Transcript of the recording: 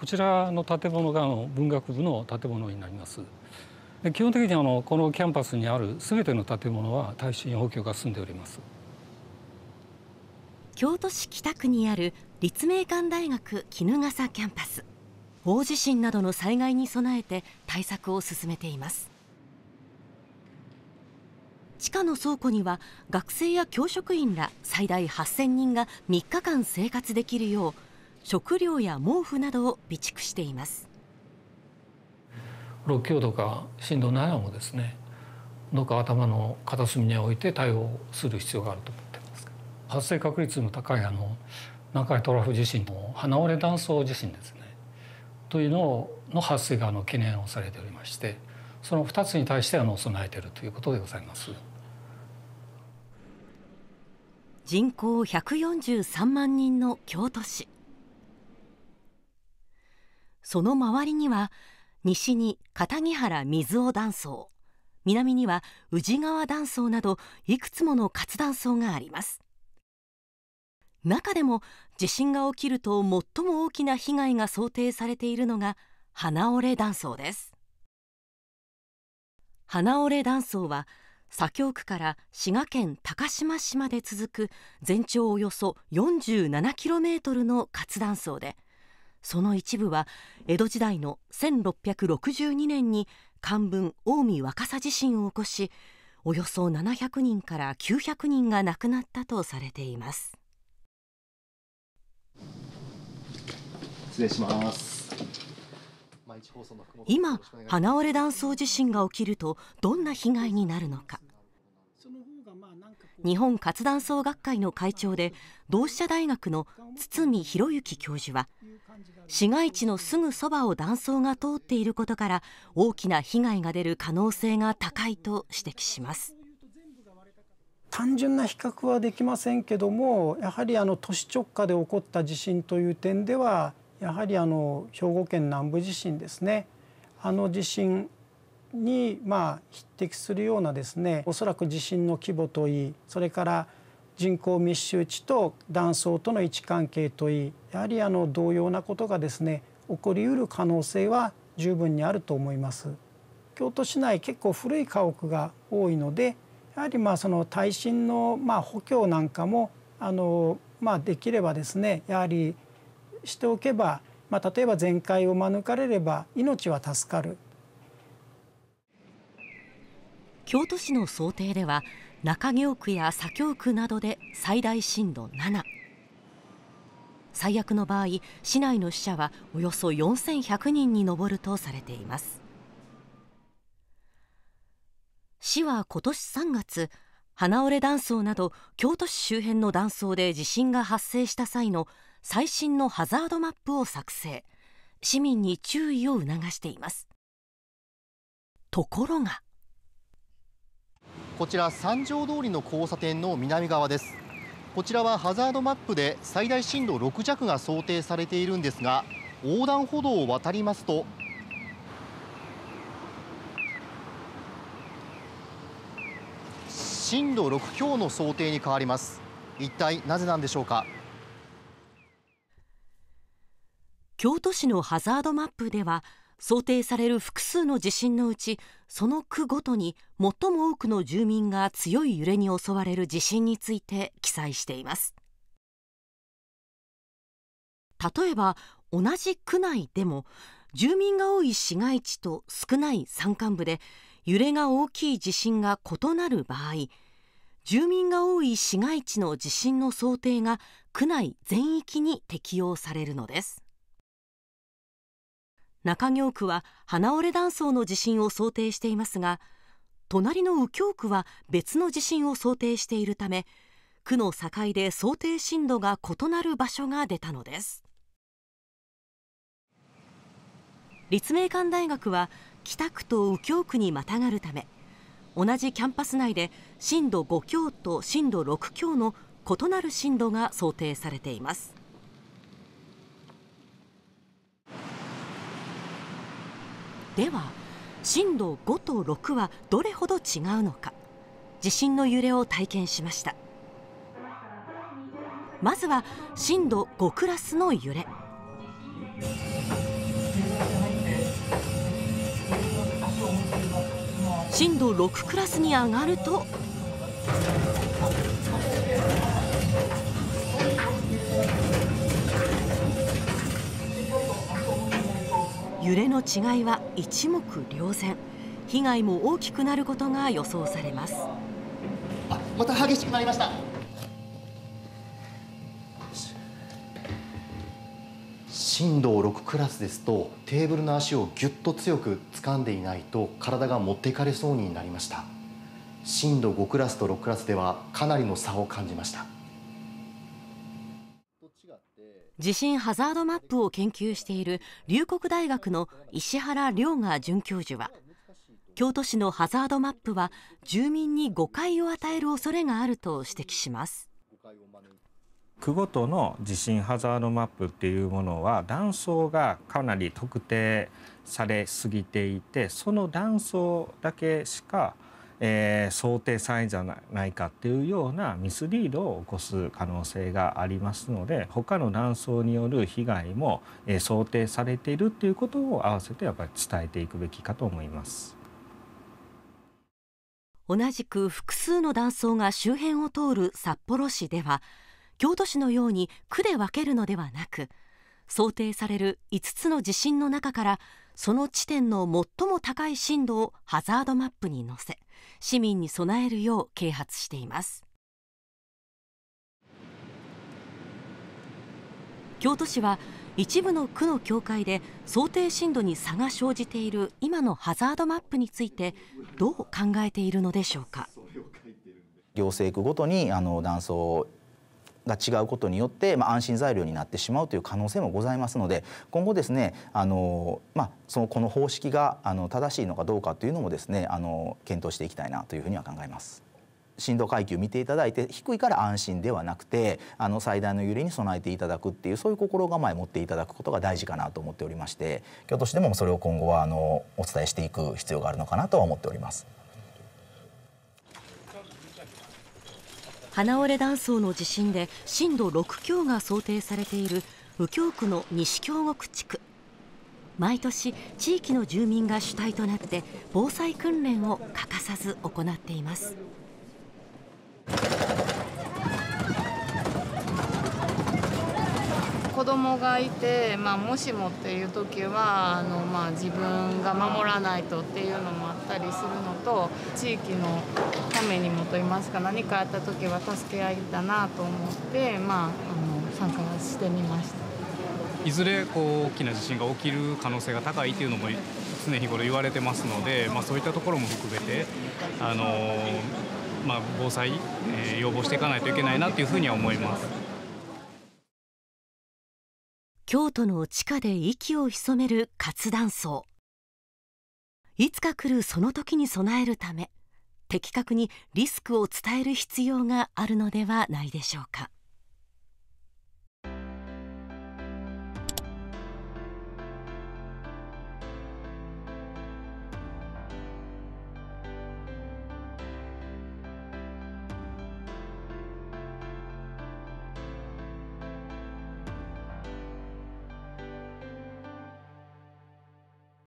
こちらの建物が文学部の建物になります。で基本的にあのこのキャンパスにあるすべての建物は耐震補強が進んでおります。京都市北区にある立命館大学衣笠キャンパス大地震などの災害に備えて対策を進めています地下の倉庫には学生や教職員ら最大8000人が3日間生活できるよう食料や毛布などを備蓄しています6強とか震度7もですねどうか頭の片隅に置いて対応する必要があると思ってます発生確率の高いあの南海トラフ地震の花折断層地震ですねというのをの発生があの懸念をされておりましてその2つに対してあの備えているということでございます人口143万人の京都市その周りには西に片木原水尾断層南には宇治川断層などいくつもの活断層があります中でも地震が起きると最も大きな被害が想定されているのが花折れ断層です花折れ断層は左京区から滋賀県高島市まで続く全長およそ 47km の活断層でその一部は江戸時代の1662年に漢文近江若狭地震を起こしおよそ700人から900人が亡くなったとされています失礼します今花折断層地震が起きるとどんな被害になるのか日本活断層学会の会長で同志社大学の堤博之教授は市街地のすぐそばを断層が通っていることから大きな被害が出る可能性が高いと指摘します。単純な比較はできませんけどもやはりあの都市直下で起こった地震という点ではやはりあの兵庫県南部地震ですねあの地震にまあ匹敵するようなですねおそらく地震の規模といいそれから人口密集地と断層との位置関係といいやはりあの同様なことがですね起こりうる可能性は十分にあると思います。京都市内結構古い家屋が多いのでやはりまあその耐震のまあ補強なんかもあのまあできればですねやはりしておけば、まあ、例えば全壊を免れれば命は助かる京都市の想定では中京区や左京区などで最大震度7最悪の場合市内の死者はおよそ4100人に上るとされています市は今年3月花折断層など京都市周辺の断層で地震が発生した際の最新のハザードマップを作成市民に注意を促していますところがこちら三条通りの交差点の南側ですこちらはハザードマップで最大震度6弱が想定されているんですが横断歩道を渡りますと震度6強の想定に変わります一体なぜなんでしょうか京都市のハザードマップでは想定される複数の地震のうちその区ごとに最も多くの住民が強い揺れに襲われる地震について記載しています例えば同じ区内でも住民が多い市街地と少ない山間部で揺れが大きい地震が異なる場合住民が多い市街地の地震の想定が区内全域に適用されるのです中京区は花折断層の地震を想定していますが隣の右京区は別の地震を想定しているため区の境で想定震度が異なる場所が出たのです立命館大学は北区と右京区にまたがるため同じキャンパス内で震度5強と震度6強の異なる震度が想定されていますでは震度5と6はどれほど違うのか地震の揺れを体験しましたまずは震度5クラスの揺れ震度6クラスに上がると揺れの違いは一目瞭然被害も大きくなることが予想されますあまた激しくなりました震度6クラスですとテーブルの足をぎゅっと強く掴んでいないと体が持っていかれそうになりました震度5クラスと6クラスではかなりの差を感じました地震ハザードマップを研究している龍谷大学の石原良賀准教授は京都市のハザードマップは住民に誤解を与える恐れがあると指摘します区ごとの地震ハザードマップっていうものは断層がかなり特定されすぎていてその断層だけしかえー、想定サイじゃないかっていうようなミスリードを起こす可能性がありますので他の断層による被害も、えー、想定されているっていうことを合わせてやっぱり伝えていくべきかと思います。同じく複数の断層が周辺を通る札幌市では京都市のように区で分けるのではなく想定される5つの地震の中からその地点の最も高い震度をハザードマップに載せ市民に備えるよう啓発しています京都市は一部の区の境界で想定震度に差が生じている今のハザードマップについてどう考えているのでしょうか行政区ごとにあの断層が違うことによって、まあ、安心材料になってしまうという可能性もございますので今後ですねあの、まあ、そのこの方式があの正しいのかどうかというのもですねあの検討していきたいなというふうには考えます。震度階級見ていただいて低いから安心ではなくてあの最大の揺れに備えていただくっていうそういう心構え持っていただくことが大事かなと思っておりまして京都市でもそれを今後はあのお伝えしていく必要があるのかなとは思っております。花折断層の地震で震度6強が想定されている右京区の西京極地区毎年地域の住民が主体となって防災訓練を欠かさず行っています子供がいて、まあ、もしもっていう時はあの、まあ、自分が守らないとっていうのもったりするのと地域のためにもといいますか何かあった時は助け合いだなと思って、まあ、あの参加してみましたいずれこう大きな地震が起きる可能性が高いというのも常日頃言われてますので、まあ、そういったところも含めてあの、まあ、防災、えー、要望していかないといけないなというふうには思います。京都の地下で息を潜める活断層いつか来るその時に備えるため的確にリスクを伝える必要があるのではないでしょうか。